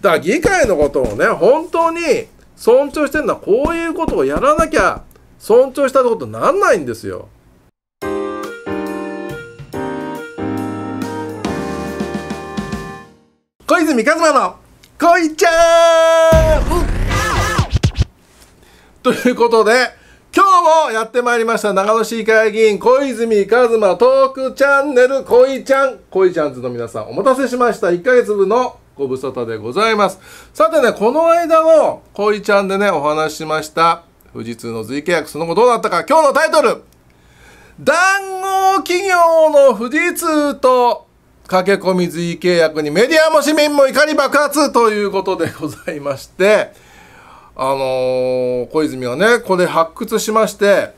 だから議会のことをね、本当に尊重してるのはこういうことをやらなきゃ尊重したってことになんないんですよ。小泉一馬の恋ちゃん、うん、ということで、今日もやってまいりました、長野市議会議員、小泉一馬トークチャンネル、恋ちゃん。恋ちゃんズの皆さん、お待たせしました。1ヶ月分のご無沙汰でございます。さてね、この間の恋ちゃんでね、お話ししました。富士通の随契約、その後どうなったか、今日のタイトル談合企業の富士通と駆け込み随契約にメディアも市民も怒り爆発ということでございまして、あのー、小泉はね、これ発掘しまして、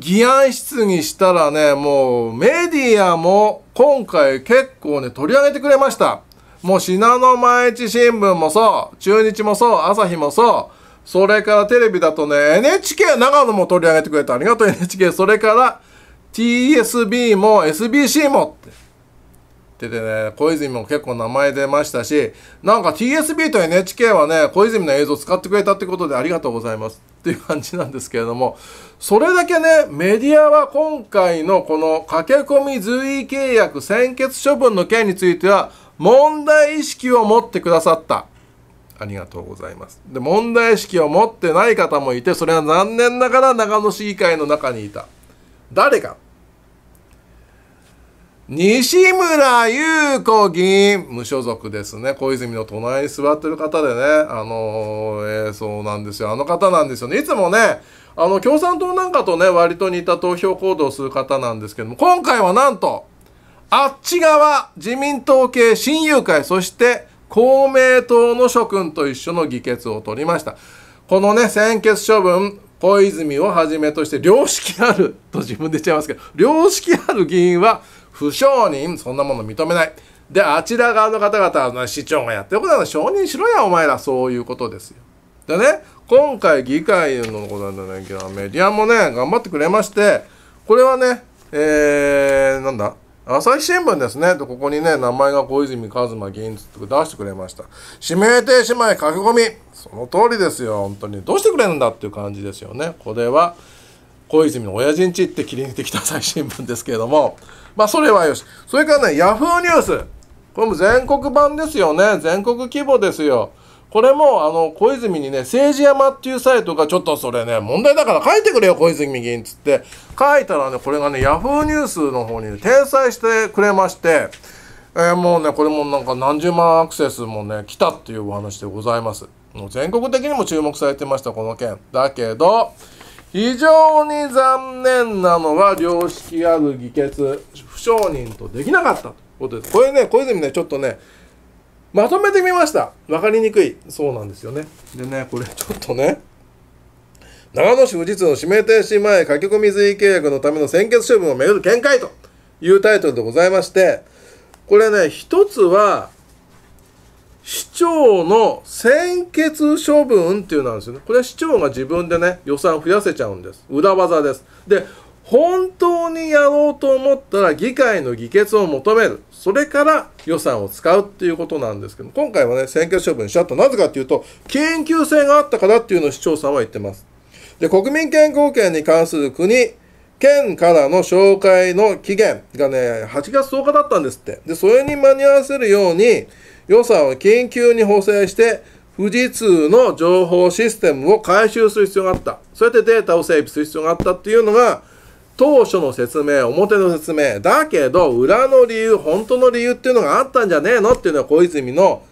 議案質疑したらね、もうメディアも今回結構ね、取り上げてくれました。もう信濃毎日新聞もそう、中日もそう、朝日もそう、それからテレビだとね、NHK 長野も取り上げてくれた。ありがとう NHK。それから TSB も SBC もって。っててね、小泉も結構名前出ましたし、なんか TSB と NHK はね、小泉の映像使ってくれたってことでありがとうございますっていう感じなんですけれども、それだけね、メディアは今回のこの駆け込み随意契約専決処分の件については、問題意識を持ってくださった。ありがとうございます。で、問題意識を持ってない方もいて、それは残念ながら長野市議会の中にいた。誰が西村優子議員、無所属ですね。小泉の隣に座ってる方でね、あのー、えー、そうなんですよ。あの方なんですよね。いつもね、あの、共産党なんかとね、割と似た投票行動をする方なんですけども、今回はなんと、あっち側、自民党系親友会、そして公明党の諸君と一緒の議決を取りました。このね、先決処分、小泉をはじめとして良識あると自分で言っちゃいますけど良識ある議員は不承認、そんなもの認めない。で、あちら側の方々は市長がやってることなら承認しろや、お前ら。そういうことですよ。でね、今回議会のことなんだどメディアもね、頑張ってくれまして、これはね、えー、なんだ朝日新聞ですね。とここにね、名前が小泉一馬議員って出してくれました。指名停止前書き込み。その通りですよ、本当に。どうしてくれるんだっていう感じですよね。これは、小泉の親父んちって切り抜いてきた最新聞ですけれども、まあ、それはよし。それからね、ヤフーニュース。これも全国版ですよね。全国規模ですよ。これも、あの、小泉にね、政治山っていうサイトが、ちょっとそれね、問題だから書いてくれよ、小泉議員つって、書いたらね、これがね、ヤフーニュースの方に、ね、転載してくれまして、えー、もうね、これもなんか何十万アクセスもね、来たっていうお話でございます。もう全国的にも注目されてました、この件。だけど、非常に残念なのは良識ある議決不承認とできなかったということですこれね小泉ねちょっとねまとめてみました分かりにくいそうなんですよねでねこれちょっとね長野市富士通の指名停止前駆け込み随意契約のための先決処分をめぐる見解というタイトルでございましてこれね一つは市長の専決処分っていうなんですよね。これは市長が自分でね、予算増やせちゃうんです。裏技です。で、本当にやろうと思ったら議会の議決を求める。それから予算を使うっていうことなんですけど、今回はね、選決処分しちゃった。なぜかっていうと、緊急性があったからっていうのを市長さんは言ってます。で、国民健康権に関する国、県からの紹介の期限がね、8月10日だったんですって。で、それに間に合わせるように、予算を緊急に補正して、富士通の情報システムを回収する必要があった。そうやってデータを整備する必要があったっていうのが、当初の説明、表の説明、だけど、裏の理由、本当の理由っていうのがあったんじゃねえのっていうのは小泉の、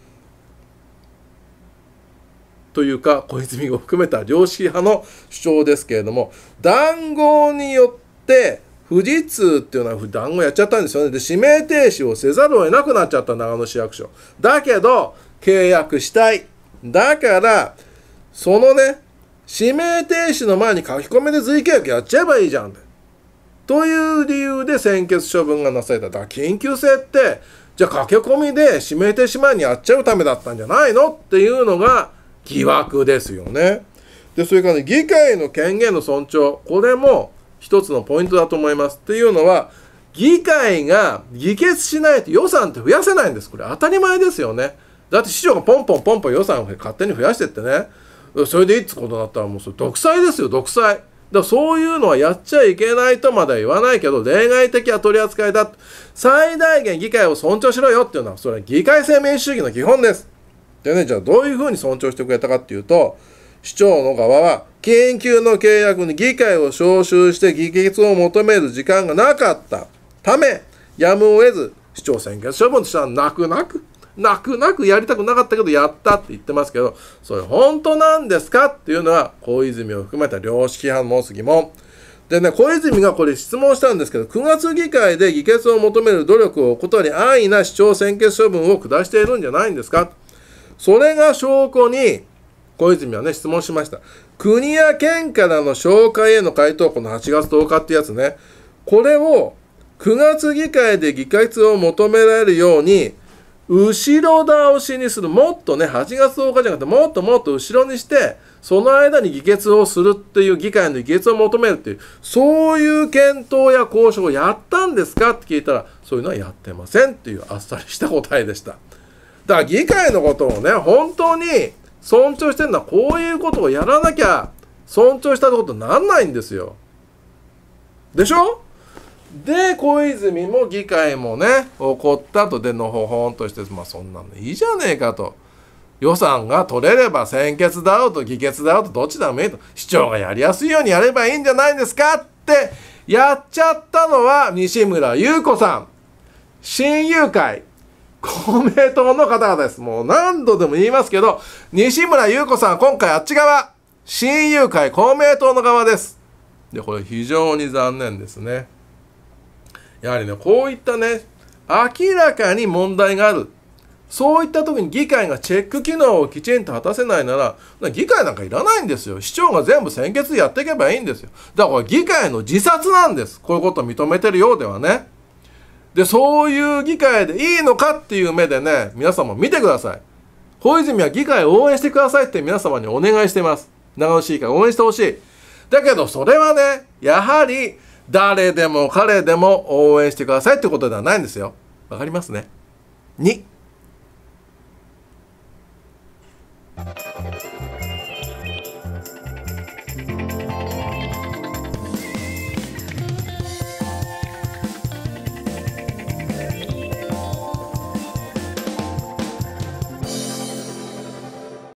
というか、小泉を含めた良識派の主張ですけれども、談合によって、、富士通っていうのは団子やっちゃったんですよね。で、指名停止をせざるを得なくなっちゃった長野市役所。だけど、契約したい。だから、そのね、指名停止の前に書き込みで随契約やっちゃえばいいじゃん。という理由で先決処分がなされた。だ緊急性って、じゃあ駆け込みで指名停止前にやっちゃうためだったんじゃないのっていうのが疑惑ですよね。で、それから、ね、議会の権限の尊重。これも、一つのポイントだと思います。っていうのは、議会が議決しないと予算って増やせないんです。これ当たり前ですよね。だって市長がポンポンポンポン予算を勝手に増やしてってね、それでいつことだったらもうそれ独裁ですよ、独裁。だからそういうのはやっちゃいけないとまでは言わないけど、例外的は取り扱いだ。最大限議会を尊重しろよっていうのは、それは議会制民主主義の基本です。でね、じゃあどういうふうに尊重してくれたかっていうと、市長の側は、緊急の契約に議会を招集して議決を求める時間がなかったため、やむを得ず、市長選挙処分としては泣く泣く、泣く泣くやりたくなかったけどやったって言ってますけど、それ本当なんですかっていうのは、小泉を含めた良識派の疑問。でね、小泉がこれ質問したんですけど、9月議会で議決を求める努力を怠り、安易な市長選挙処分を下しているんじゃないんですかそれが証拠に、小泉はね、質問しました。国や県からの紹介への回答、この8月10日ってやつね。これを9月議会で議決を求められるように、後ろ倒しにする。もっとね、8月10日じゃなくて、もっともっと後ろにして、その間に議決をするっていう、議会の議決を求めるっていう、そういう検討や交渉をやったんですかって聞いたら、そういうのはやってませんっていうあっさりした答えでした。だから議会のことをね、本当に尊重してんだこういうことをやらなきゃ尊重したってことになんないんですよでしょで小泉も議会もね怒ったとでのほほんとしてまあそんなのいいじゃねえかと予算が取れれば先決だろうと議決だろうとどっちだもいいと市長がやりやすいようにやればいいんじゃないんですかってやっちゃったのは西村優子さん親友会公明党の方々です。もう何度でも言いますけど、西村優子さん、今回あっち側、親友会公明党の側です。で、これ非常に残念ですね。やはりね、こういったね、明らかに問題がある。そういった時に議会がチェック機能をきちんと果たせないなら、議会なんかいらないんですよ。市長が全部先決でやっていけばいいんですよ。だからこれ議会の自殺なんです。こういうことを認めてるようではね。でそういう議会でいいのかっていう目でね皆様見てください小泉は議会を応援してくださいって皆様にお願いしてます長野市議会応援してほしいだけどそれはねやはり誰でも彼でも応援してくださいってことではないんですよわかりますね2